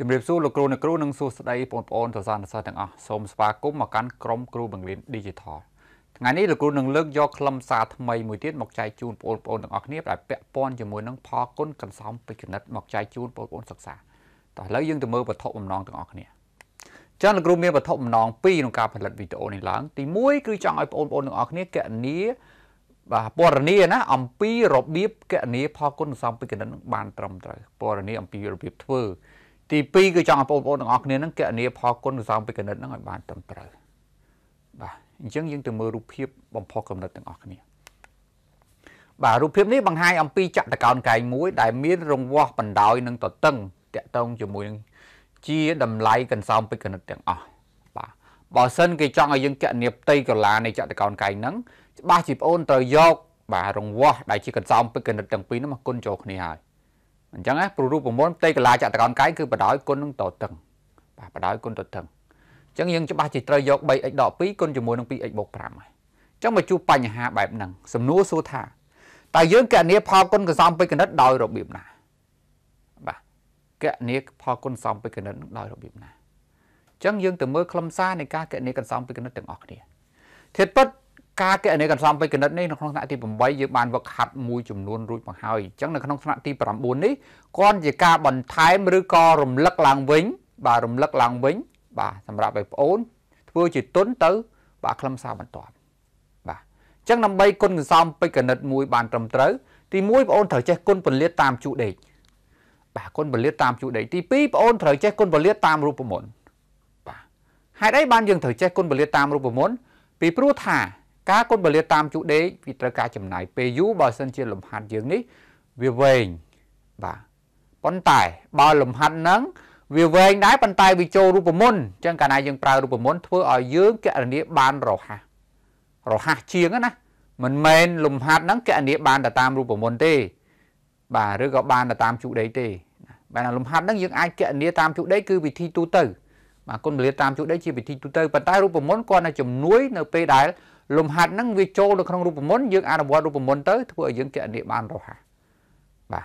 ជំរាបសួរលោកគ្រូអ្នកគ្រូនិងសួស្តីបងប្អូនសិស្សានុសិស្សទាំងអស់សូមស្វាគមន៍មកកាន់ក្រុមគ្រូបង្រៀន Digital ថ្ងៃនេះលោកគ្រូនឹងលើកយកខ្លឹមសារថ្មីមួយទៀតមកចែកជូនបងប្អូនទាំងអស់គ្នាដែលពាក់ព័ន្ធជាមួយនឹងផលគុណកន្សោមពេជ្រគណិតមកចែកជូនបងប្អូនសិក្សាតោះឥឡូវយើងទៅមើលវត្ថុបំណងទាំងអស់គ្នាចា៎លោកគ្រូមានវត្ថុបំណងពីរក្នុងការផលិតវីដេអូនេះឡើងទី1គឺចង់ឲ្យបងប្អូនទាំងអស់គ្នាកញ្ញាបាទពណ៌នាណាអំពីរបៀបកញ្ញាផលគុណកន្សោមពេជ្រគណិតនឹងបានត្រឹមត្រូវពណ៌នាអំពីរបៀបធ្វើទី2គឺចង់ឲ្យបងប្អូនទាំងអស់គ្នានឹងគណនាផលគុណសន្សំពីគណិតនឹងឲ្យបានត្រឹមត្រូវបាទអញ្ចឹងយើងទៅមើលរូបភាពបំផុសគណិតទាំងអស់គ្នាបាទរូបភាពនេះបង្ហាញអំពីចក្រកោណកែងមួយ ដែលមានរង្វាស់បណ្ដោយនឹងតតឹងតាក់ទងជាមួយនឹងជាតម្លៃកន្សោមពេជ្រកណិតទាំងអស់បាទបើសិនគេចង់ឲ្យយើងកណៀបផ្ទៃកលានៃចក្រកោណកែងហ្នឹងច្បាស់ជាបងអូនត្រូវយក បាទរង្វាស់ដែលជាកន្សោមពេជ្រកណិតទាំងពីរនោះមកគុណចូលគ្នាហើយអញ្ចឹងណាព្រោះរូបមន្តផ្ទៃកលាចតកោណកាយគឺបដោយគុណនឹងតតឹងបាទបដោយគុណតតឹងអញ្ចឹងយើងច្បាស់ជាត្រូវយក 3x ដក2គុណជាមួយនឹង 2x បូក5ហើយអញ្ចឹងមកជួបបញ្ហាបែបហ្នឹងសំណួរសួរថាតើយើងកណនីផលគុណកសំពេចកណិតដោយរបៀបណាបាទកណនីផលគុណសំពេចកណិតដោយរបៀបណាអញ្ចឹងយើងទៅមើលខ្លឹមសារនៃការកណនីកសំពេចកណិតទាំងអស់គ្នាធាតុពិតការគណនេយ្យកន្សំពេជ្រគណិតនេះនៅក្នុងថ្នាក់ទី8យើងបានវឹកហាត់មួយចំនួនរួចមកហើយអញ្ចឹងនៅក្នុងថ្នាក់ទី9នេះគាត់ជាការបន្ថែមឬក៏រំលឹកឡើងវិញ បាទរំលឹកឡើងវិញបាទសម្រាប់ឲ្យប្អូន ធ្វើជាទុនទៅ បាទខ្លឹមសារបន្ទាប់បាទអញ្ចឹងដើម្បីគុណកន្សំពេជ្រគណិតមួយ បានត្រឹមត្រូវទី1បងអូនត្រូវចេះគុណពលិតតាមជូដេកបាទគុណពលិតតាមជូដេកទី2បងអូនត្រូវចេះគុណពលិតតាមរូបមន្តបាទហេតុអីបានយើងត្រូវចេះគុណពលិតតាមរូបមន្តពីព្រោះថាការកូនបលាតាមជូដេកវាត្រូវការចំណាយពេលយូរបើសិនជាលំហាត់យើងនេះវាវែងបាទប៉ុន្តែបើលំហាត់ហ្នឹងវាវែងដែរប៉ុន្តែវាចូលរូបមន្តអញ្ចឹងកាលណាយើងប្រើរូបមន្តធ្វើឲ្យយើងគណនាបានរហ័សរហ័សជាងណាមិនមែនលំហាត់ហ្នឹងគណនាបានទៅតាមរូបមន្តទេបាទឬក៏បានទៅតាមជូដេកទេបាទលំហាត់ហ្នឹងយើងអាចគណនាតាមជូដេកគឺវិធីទូទៅបាទគុណពលាតាមជូដេកជាវិធីទូទៅប៉ុន្តែរូបមន្តគាត់នៅជំនួយនៅពេលដែលលំហាត់ហ្នឹងវាចូលទៅក្នុងរូបមន្តយើងអនុវត្តរូបមន្តទៅធ្វើឲ្យយើងគណនាបានរហ័សបាទ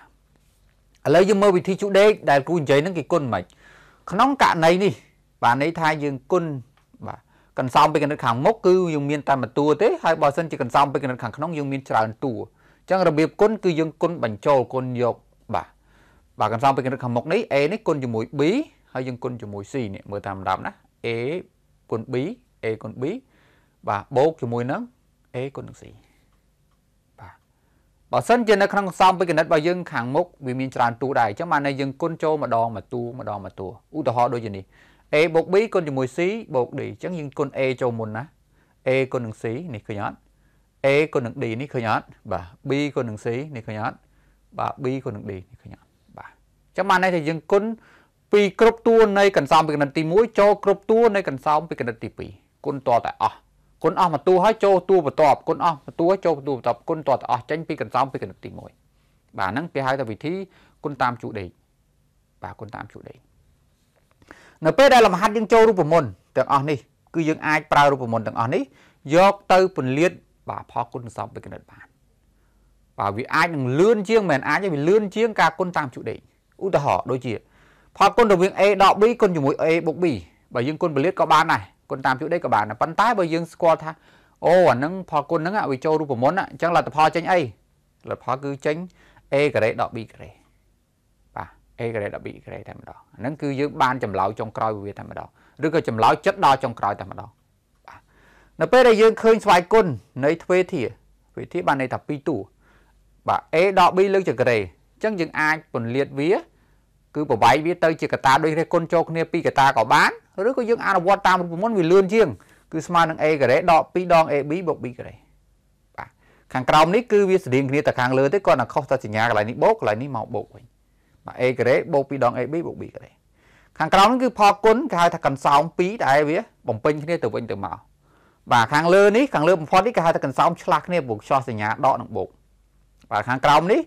ឥឡូវយើងមើលវិធីជូដេកដែលគ្រូនិយាយហ្នឹងគេគុណមិនក្នុងករណីនេះបាទន័យថាយើងគុណបាទកន្សោមពីកណិតខាងមុខគឺយើងមានតែមួយតួទេហើយបើសិនជាកន្សោមពីកណិតខាងក្នុងយើងមានច្រើនតួអញ្ចឹងរបៀបគុណគឺយើងគុណបញ្ចូលគុណយកបាទបាទកន្សោមពីកណិតខាងមុខនេះ A នេះគុណជាមួយ B ហើយយើងគុណជាមួយ C នេះមើលតាមដាប់ណា A គុណ B A គុណ B បាទបូកជាមួយនឹង a គុណនឹង c បាទបើសិនជានៅក្នុងសំពេចគណិតរបស់យើងខាងមុខវាមានច្រើនតួដែរអញ្ចឹងបានយើងគុណចូលម្ដងមួយតួម្ដងមួយតួឧទាហរណ៍ដូចជានេះ a បូក b គុណជាមួយ c បូក d អញ្ចឹងយើងគុណ a ចូលមុនណា a គុណនឹង c នេះឃើញអត់ a គុណនឹង d នេះឃើញអត់បាទ b គុណនឹង c នេះឃើញអត់បាទ b គុណនឹង d នេះឃើញអត់បាទអញ្ចឹងបានន័យថាយើងគុណពីគ្រប់តួនៃកន្សោមពីគណិតទី1ចូលគ្រប់តួនៃកន្សោមពីគណិតទី2គុណតតែអស់គុណអស់មួយតួហើយចូលតួបន្ទាប់គុណអស់មួយតួចូលតួបន្ទាប់គុណតតអស់ចេញពីកន្សោមពីកណ្ដិតទី1បាទហ្នឹងគេហៅថាវិធីគុណតាមជូដេកបាទគុណតាមជូដេកនៅពេលដែលលំហាត់យើងចូលរូបមន្តទាំងអស់នេះគឺយើងអាចប្រើរូបមន្តទាំងអស់នេះយកទៅពន្លាតបាទផលគុណសំពីកណិតបានបាទវាអាចនឹងលឿនជាងមិនអាចទេវាលឿនជាងការគុណតាមជុដេកឧទាហរណ៍ដូចជាផលគុណរវាង a ដល់ b គុណជាមួយ a + b បើយើងគុណពលាតក៏បានដែរគុណតាមជួរដីក៏បានដែរប៉ុន្តែបើយើងស្គាល់ថាអូអានឹងផលគុណហ្នឹងវាចូលរូបមន្តអញ្ចឹងលទ្ធផលចេញអីលទ្ធផលគឺចេញ A ការ៉េដក B ការ៉េបាទ A ការ៉េដក B ការ៉េតែម្ដងអាហ្នឹងគឺយើងបានចម្លើយចុងក្រោយវាតែម្ដងឬក៏ចម្លើយចិត្តដល់ចុងក្រោយតែម្ដងបាទនៅពេលដែលយើងឃើញស្វ័យគុណនៃទ្វេធាទ្វេធាបានន័យថា2តួបាទ A ដល់ B លើកជាការ៉េអញ្ចឹងយើងអាចពន្លាតវាគឺប្រវាយវាទៅជាកតាដូចគ្នាគុណចូលគ្នាពីកតាក៏បានឬក៏យើងអនុវត្តតាមរូបមន្តវាលឿនជាងគឺស្មើនឹង a ការ៉េដក2ដង ab បូក b ការ៉េបាទខាងក្រោមនេះគឺវាស្តៀងគ្នាទៅខាងលើទេគាត់តែខុសតែសញ្ញាកន្លែងនេះបូកកន្លែងនេះមកបូកវិញបាទ a ការ៉េបូក2ដង ab បូក b ការ៉េខាងក្រោមនេះគឺផលគុណគេហៅថាកន្សោម2ដែលវាបំពេញគ្នាទៅវិញទៅមកបាទខាងលើនេះខាងលើបំផុតនេះគេហៅថាកន្សោមឆ្លាស់គ្នាព្រោះឆ្លោះសញ្ញាដកនិងបូកបាទខាងក្រោមនេះ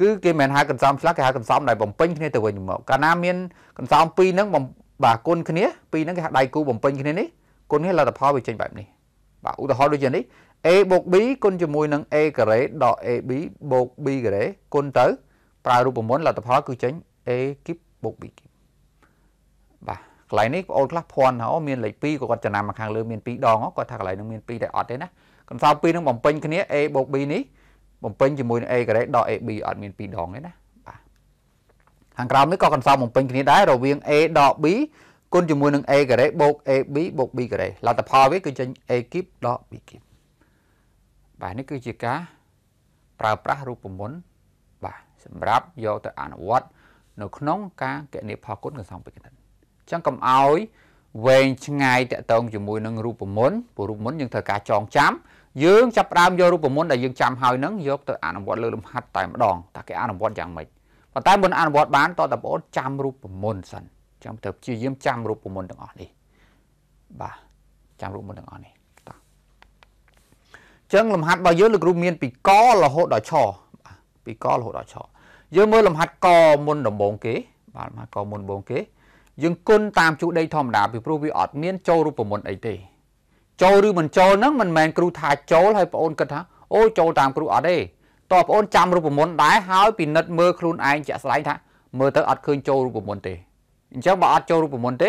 គឺគេមិនហៅកន្សំឆ្លាស់គេហៅកន្សំដែលបំពេញគ្នាទៅវិញមកកាលណាមានកន្សំពីរហ្នឹងបាទគុណគ្នាពីរហ្នឹងគេហៅដៃគូបំពេញគ្នានេះគុណគ្នាលទ្ធផលវាចេញបែបនេះបាទឧទាហរណ៍ដូចជានេះ a + b គុណជាមួយនឹង a ការ៉េដក ab + b ការ៉េគុណទៅ ប្រើរូបមន្តលទ្ធផលគឺចេញ a គីប+ b គីបបាទកន្លែងនេះបងអូនខ្លះភ័ន្តហ៎មានលេខ2ក៏គាត់ចំណាំមកខាងលើមាន2ដងគាត់ថាកន្លែងនឹងមាន2តែអត់ទេណាកន្សោម2នឹងបំពេញគ្នា a + b នេះបំពេញជាមួយនឹង a ការ៉េដក ab អត់មាន2ដងទេណាបាទខាងក្រោមនេះក៏កន្សោមបំពេញគ្នាដែររវាង a ដក b គុណជាមួយនឹង a ការ៉េបូក ab បូក b ការ៉េលទ្ធផលវាគឺចេញ a គីបដក b គីបបាទនេះគឺជាការប្រើប្រាស់រូបមន្តបាទសម្រាប់យកទៅអនុវត្តនៅក្នុងការគណនាផលគុណកន្សោមពេជ្រគណិតអញ្ចឹងកុំអោយវែងឆ្ងាយតកតងជាមួយនឹងរូបមន្តព្រោះរូបមន្តយើងត្រូវការចងចាំ យើងចាប់ផ្ដើមយករូបមន្តដែលយើងចាំហើយនឹងយកទៅអនុវត្តលើលំហាត់តែម្ដងតើគេអនុវត្តយ៉ាងម៉េចប៉ុន្តែមុនអនុវត្តបានតតបងចាំរូបមន្តសិនចាំទៅព្យាយាមចាំរូបមន្តទាំងអស់នេះបាទចាំរូបមន្តទាំងអស់នេះតោះចឹងលំហាត់របស់យើងលោកគ្រូមាន ពីករហូតដល់ឆពីករហូតដល់ឆយើងមើលលំហាត់កមុនដំបូងគេបាទលំហាត់កមុនដំបូងគេយើងគុណតាមជូរដីធម្មតាពីព្រោះវាអត់មាន ចូលរូបមន្តអីទេចូលឬមិនចូលហ្នឹងមិនមែនគ្រូថាចូលហើយបងអូនគិតថា អូចូលតាមគ្រូអត់ទេតើបងអូនចាំរូបមន្តដែរហើយពិនិត្យមើលខ្លួនឯងជាក់ស្ដែងថាមើលទៅអត់ឃើញចូលរូបមន្តទេអញ្ចឹងបើអត់ចូលរូបមន្តទេ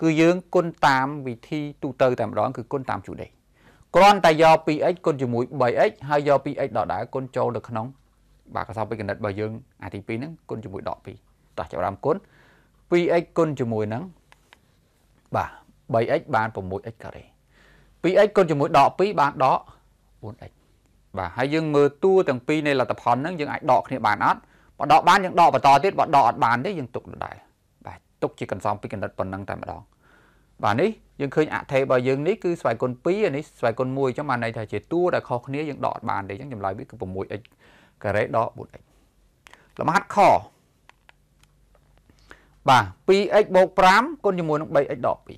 គឺយើង គុណតាមវិធី ទូទៅតែម្ដងគឺគុណតាមជូរដីគ្រាន់តែយក 2x គុណជាមួយ 3x ហើយយក 2x ដកដែរគុណចូលទៅក្នុង បាទកសោបពេកណិតរបស់យើងអាទី2ហ្នឹងគុណជាមួយដក2តោះចាប់បានគុណ 2x គុណជាមួយនឹងបាទ 3x បាន 6x ការ៉េ 2x គុណជាមួយដក2បានដក 4x បាទហើយយើងមើលតួទាំងពីរនៃលទ្ធផលហ្នឹងយើងអាចដកគ្នាបានអត់បើដកបានយើងដកបន្តទៀតបើដកអត់បានទេយើងទុកដដែលបាទទុកជាកន្សំពីកណិតប៉ុណ្ណឹងតែម្ដង បាទនេះយើងឃើញអថេរបស់យើងនេះគឺស្វ័យគុណ2អានេះស្វ័យគុណ1អញ្ចឹងបានន័យថាជាតួដែលខុសគ្នាយើងដកអត់បានទេអញ្ចឹងចម្លើយវាគឺ 6x ការ៉េដក 4x លំហាត់ខបាទ 2x បូក5គុណជាមួយនឹង 3x ដក2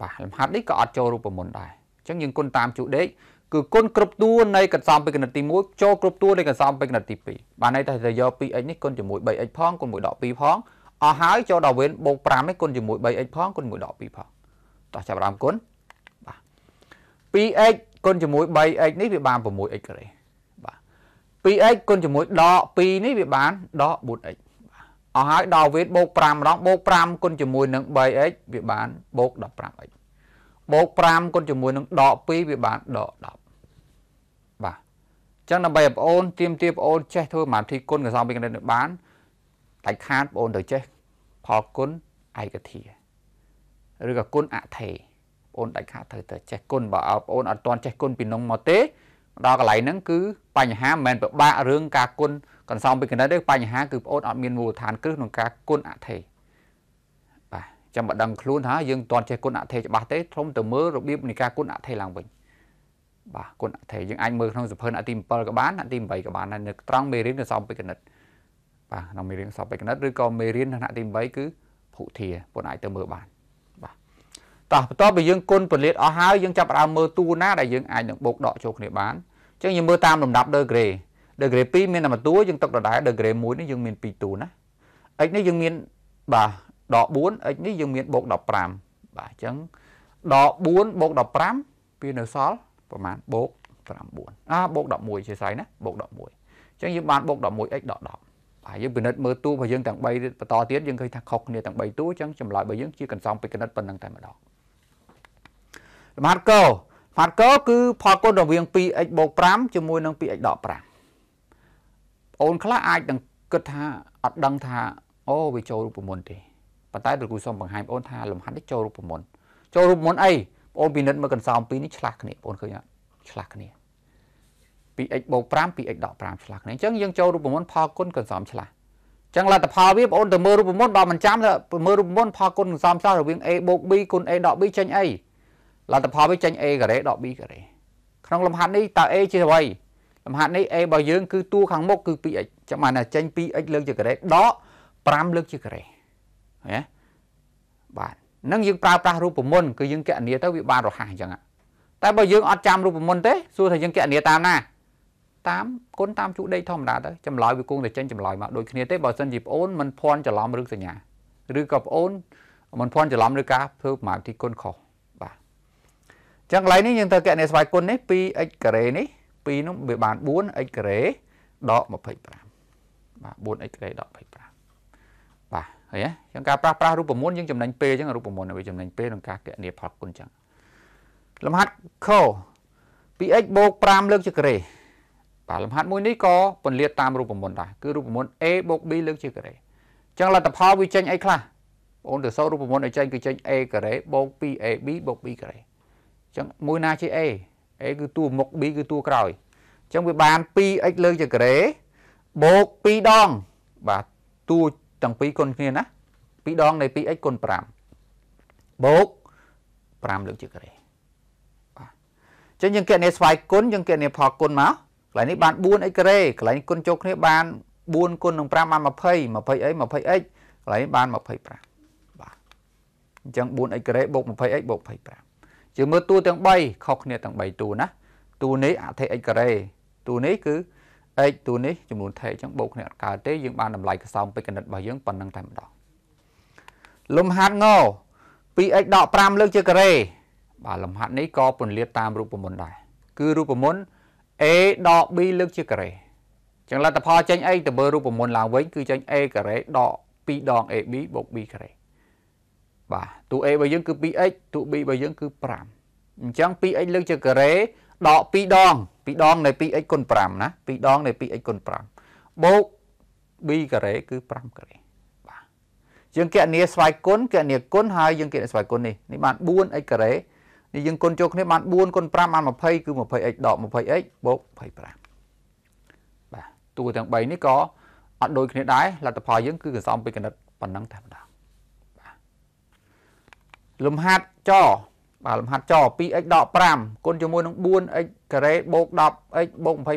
បាទលំហាត់នេះក៏អត់ចូលរូបមន្តដែរអញ្ចឹងយើងគុណតាមជូដេកគឺគុណគ្រប់តួនៃកន្សំពេកណិតទី1ចូលគ្រប់តួនៃកន្សំពេកណិតទី2បាទន័យថាទៅយក 2x នេះគុណជាមួយ 3x ផងគុណមួយដក2ផងអស់ហើយចូលដល់វេនបូក5នេះគុណជាមួយ 3x ផងគុណមួយដក2ផងតោះចាប់ដើមគុណបាទ 2x គុណជាមួយ 3x នេះវាបាន 6x ការ៉េបាទ 2x គុណជាមួយដក2នេះវាបានដក 4x អស់ហើយដល់វេតបូក5ម្ដងបូក5គុណជាមួយនឹង 3x វាបានបូក 15x បូក5គុណជាមួយនឹងដក2វាបានដក10បាទអញ្ចឹងដើម្បីឲ្យបងអូនទៀមទាបងអូនចេះធ្វើម៉ាធីគុណកសោពីកណិតនេះបានតែខាតបងអូនត្រូវចេះផលគុណឯកធាឬក៏គុណអថេបងអូនដាច់ខាតត្រូវទៅចេះគុណបើឲ្យបងអូនអត់ទាន់ចេះគុណពីនងមកទេ ដល់កន្លែងហ្នឹងគឺបញ្ហាមិនមែនពិបាករឿងការគុណកន្សំពីគណិតនេះបញ្ហាគឺប្អូនអត់មានមូលដ្ឋានគ្រឹះក្នុងការគុណអថេបាទចាំបើដឹងខ្លួនថាយើងមិនទាន់ចេះគុណអថេច្បាស់ទេធំទៅមើលរបៀបនៃការគុណអថេឡើងវិញបាទគុណអថេយើងអាចមើលក្នុងសភើអាទី7ក៏បានអាទី8ក៏បាននៅត្រង់មេរៀននៅសំពេចគណិតបាទក្នុងមេរៀនសំពេចគណិតឬក៏មេរៀនថ្នាក់ទី8គឺភុធាពុនអាចទៅមើលបានបាទតោះបន្ទាប់ពីយើងគុណពលិតអស់ហើយយើងចាប់ផ្ដើមមើលតួណាដែលយើងអាចនឹងបូកដកចូលគ្នាបានអញ្ចឹងយើងមើលតាមលំដាប់ដឺក្រេដល់ grade 2មានតែមួយតួយើងຕົកដដែលដល់ grade 1នេះយើងមាន2តួណា x នេះយើងមានបាទដក4 x នេះយើងមានបូក15បាទអញ្ចឹងដក4បូក15វានៅសល់ប្រហែលបូក9អាបូក11ជាស្រ័យណាបូក11អញ្ចឹងយើងបានបូក 11x ដក10ហើយយើងពិនិត្យមើលតួរបស់យើងទាំង3បន្តទៀតយើងឃើញថាខុសគ្នាទាំង3តួអញ្ចឹងចម្លើយរបស់យើងជាកន្សោមពេចកណិតប៉ុណ្ណឹងតែម្ដងលំហាត់កលំហាត់កលគឺផលគុណរវាង 2x បូក5ជាមួយនឹង 2x ដក5អូនខ្លះអាចនឹងគិតថាអត់ដឹងថាអូវាចូលរូបមន្តទេប៉ុន្តែព្រះគ្រូសូមបង្ហាញបងអូនថាលំហាត់នេះចូលរូបមន្តចូលរូបមន្តអីបងអូនពិនិត្យមើលកន្សោមពីរនេះឆ្លាស់គ្នាបងអូនឃើញអត់ឆ្លាស់គ្នា 2x បូក5 2x ដក5ឆ្លាស់គ្នាអញ្ចឹងយើងចូលរូបមន្តផលគុណកន្សោមឆ្លាស់ចឹងលទ្ធផលវាបងអូនទៅមើលរូបមន្តដល់មិនចាំទៅមើលរូបមន្តផលគុណសំសល់រវាង a បូក b គុណ a ដក b ចេញអីលទ្ធផលវាចេញ a ការ៉េដក b ការ៉េក្នុងលំហាត់នេះតើ a ជាអ្វីលំហាត់នេះ A របស់យើងគឺតួខាងមុខគឺ 2x ចាំបានចេញ 2x លើកជាការ៉េដក5លើកជាការ៉េណាបាទនឹងយើងប្រើប្រាស់រូបមន្តគឺយើងកណនាទៅវាបានរហ័សអញ្ចឹងតែបើយើងអត់ចាំរូបមន្តទេសួរថាយើងកណនាតាមណាតាមគុណតាមជូដេកធម្មតាទៅចម្លើយវាគង់តែចេញចម្លើយមកដូចគ្នាទេបើសិនជាប្អូនមិនភ័ន្តច្រឡំរឿងសញ្ញាឬក៏ប្អូនមិនភ័ន្តច្រឡំឬការធ្វើប្រមាណទីគុណខុសបាទអញ្ចឹងកន្លែងនេះយើងត្រូវកណនាស្វ័យគុណនេះ 2x ការ៉េនេះ2នោះវាបាន4 x ការ៉េដក25បាទ4 x ការ៉េដក25បាទឃើញទេចឹងការប្រាស់ប្រាស់រូបមន្តយើងចំណេញពេលចឹងរូបមន្តវាចំណេញពេលក្នុងការគណនាផលគុណចឹងលំហាត់ខ 2x បូក5លើក ជាការ៉េបាទលំហាត់មួយនេះក៏ពន្លាតតាមរូបមន្តដែរគឺរូបមន្ត a បូក b លើកជាការ៉េចឹងលទ្ធផលវាចេញអីខ្លះអូនទៅសូត្ររូបមន្តឲ្យចេញគឺចេញ a ការ៉េបូក 2ab បូក b ការ៉េចឹងមួយណាជា a A គឺតួមុខ B គឺតួក្រោយអញ្ចឹងវាបាន 2x លើចក្រេបូក2ដងបាទតួទាំងពីរគុណគ្នាណា2ដង នៃ 2x គុណ5បូក5លើចក្រេបាទអញ្ចឹងយើងគណនាស្វ័យគុណយើងគណនាផលគុណមកកន្លែងនេះបាន 4x ក្រេកន្លែងគុណចូលគ្នាបាន4គុណនឹង5បាន20 20x 20x កន្លែងនេះបាន25បាទអញ្ចឹង 4x ក្រេបូក 20x បូក25ជាមើលតួទាំង3ខុសគ្នាទាំង3តួណាតួនេះអថេអិចការ៉េតួនេះគឺអិចតួនេះចំនួនថេអញ្ចឹងបូកគ្នាអត់កើតទេយើងបានតម្លៃកសោមពេជ្រកណិតរបស់យើងប៉ុណ្្នឹងតែម្ដងលំហាត់ង 2x ដក5លើកជាការ៉េបាទលំហាត់នេះក៏ពន្លាតតាមរូបមន្តដែរគឺរូបមន្ត a ដក b លើកជាការ៉េអញ្ចឹងលទ្ធផលចេញអីទៅមើលរូបមន្តឡើងវិញគឺចេញ a ការ៉េដក2ដង ab បូក b ការ៉េបាទទូ A របស់យើងគឺ 2x ទូ B របស់យើងគឺ5អញ្ចឹង 2x លើកជាការ៉េដក2ដង2ដង នៃ 2x គុណ5ណា2ដងនៃ 2x គុណ5បូក b ការ៉េគឺ5ការ៉េបាទយើងគណនាស្វ័យគុណគណនាគុណហើយយើងគណនាស្វ័យគុណនេះនេះបាន 4x ការ៉េនេះយើងគុណចូលគ្នាបាន4គុណ5បាន20គឺ 20x ដក 20x បូក25បាទតួទាំង3នេះក៏អត់ដូចគ្នាដែរលទ្ធផលយើងគឺកន្សំពេញកណិតប៉ុណ្ណឹងតែម្ដងលំហាត់ចបាទលំហាត់ច 2x ដក5គុណជាមួយនឹង 4x ការ៉េបូក 10x បូក25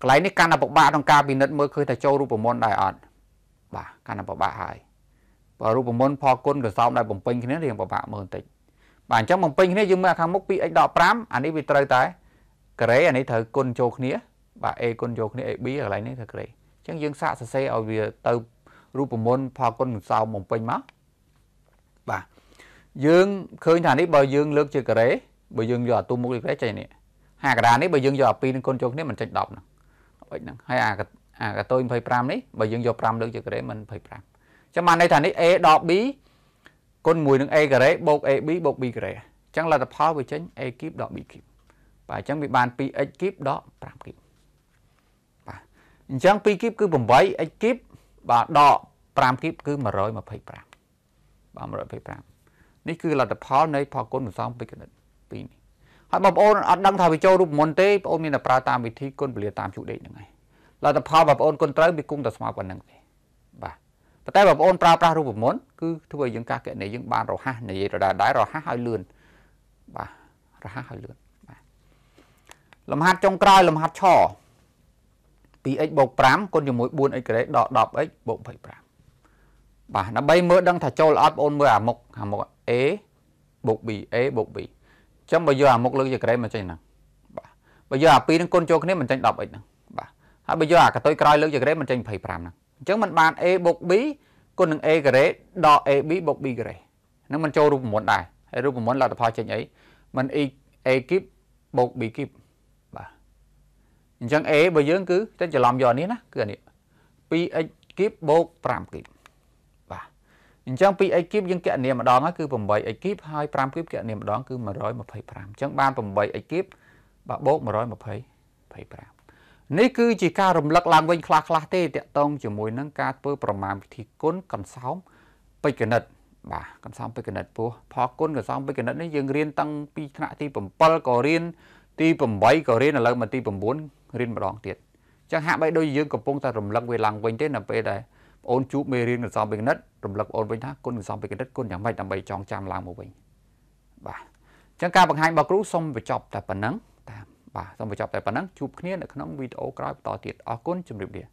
កន្លែងនេះកាន់តែពិបាកក្នុងការពិនិត្យមើលឃើញថាចូលរូបមន្តដែរអត់បាទកាន់តែពិបាកហើយបើរូបមន្តផលគុណក៏សោមដែរបំពេញគ្នារៀងពិបាកមើលបន្តិចបាទអញ្ចឹងបំពេញគ្នាយើងមើលខាងមុខ 2x ដក5អានេះវាត្រូវតែការ៉េអានេះត្រូវគុណចូលគ្នា បាទ a គុណចូលគ្នា ab កន្លែងនេះគឺការ៉េអញ្ចឹងយើងសាកសរសេរឲ្យវាទៅរូបមន្តផលគុណសោមបំពេញមកបាទយើងឃើញថានេះបើយើង លើក ជាការ៉េបើយើងយកអាទុំមុខជាការ៉េចេញនេះអាកដានេះបើយើងយកអា2នឹងគុណចូលគ្នាមិនចេញ10ហ្នឹងអិចហ្នឹងហើយអាអាកតុយ25នេះបើយើងយក5លើកជាការ៉េមិន25ចាំបានន័យថានេះ a ដល់ b គុណ1នឹង a ការ៉េបូក ab បូក b ការ៉េអញ្ចឹងលទ្ធផលវាចេញ a គីបដល់ b គីបបាទអញ្ចឹងវាបាន 2x គីបដល់5គីបបាទអញ្ចឹង2គីបគឺ 8x គីបបាទដក5គីបគឺ125បាទ125នេះគឺលទ្ធផលនៃផលគុណសន្សំពេជ្រកណិតពីរនេះហើយបងប្អូនអត់ដឹងថាវាចូលរូបមន្តទេបងប្អូន មានតែប្រើតាមវិធីគុណពលាតាមជូដេកហ្នឹងឯងលទ្ធផលបងប្អូនគុណត្រូវវាគង់តែស្មើប៉ុណ្្នឹងទេបាទប៉ុន្តែបងប្អូនប្រើប្រាស់រូបមន្តគឺធ្វើឲ្យយើងការគណនេយយើងបានរហ័សនិយាយដដែលរហ័សឲ្យលឿនបាទរហ័សឲ្យលឿនបាទលំហាត់ចុងក្រោយលំហាត់ឆ 2x បូក5គុណជាមួយ 4x ការ៉េដល់ 10x បូក25បាទដើម្បីមើលដឹងថាចូលអត់បងប្អូនមើលអាមុខអាមុខ a បូក b a បូក b អញ្ចឹងបើយកអាមុខលើកជាក្រេមកចេញហ្នឹងបាទបើយកអាពីរហ្នឹងគុណចូលគ្នាមិនចេញ 10x ហ្នឹងបាទហើយបើយកអាកតុយក្រោយលើកជាក្រេមិនចេញ25ហ្នឹងអញ្ចឹងมันបាន a បូក b គុណនឹង a ការ៉េដល់ ab បូក b ការ៉េហ្នឹងมันចូលរូបមន្តដែរហើយរូបមន្តលទ្ធផលចេញអីมัน a គីបបូក b គីបបាទអញ្ចឹង a របស់យើង គឺចេញច្រឡំយកនេះណាគឺអានេះ 2x គីបបូក5គីបអញ្ចឹង2 x គីបយើងគណនាម្ដងគឺ8 x គីបហើយ5គីបគណនាម្ដងគឺ125អញ្ចឹងបាន8 x គីបបាទបូក120 25នេះគឺជាការរំលឹកឡើងវិញខ្លះខ្លះទេតកតងជាមួយនឹងការធ្វើប្រមាណវិធីគុណកន្សោមពេជ្រគណិតបាទកន្សោមពេជ្រគណិតពោះផលគុណកន្សោមពេជ្រគណិតនេះយើងរៀនតាំងពីថ្នាក់ទី7ក៏រៀនទី8ក៏រៀនឥឡូវមកទី9រៀនម្ដងទៀតអញ្ចឹងហាក់បីដូចយើងកំពុងតែរំលឹកវាឡើងវិញទេនៅពេលដែលអូនជួបមេរៀនកន្សោមពេកណិតរំលឹកបងអូនវិញថាគុណកន្សោមពេកណិតគុណយ៉ាងម៉េចដើម្បីចងចាំឡើងមកវិញបាទអញ្ចឹងការបង្ហាញរបស់គ្រូសូមបញ្ចប់តែប៉ុណ្ណឹងតាមបាទសូមបញ្ចប់តែប៉ុណ្ណឹងជួបគ្នានៅក្នុងវីដេអូក្រោយបន្តទៀតអរគុណជម្រាបលា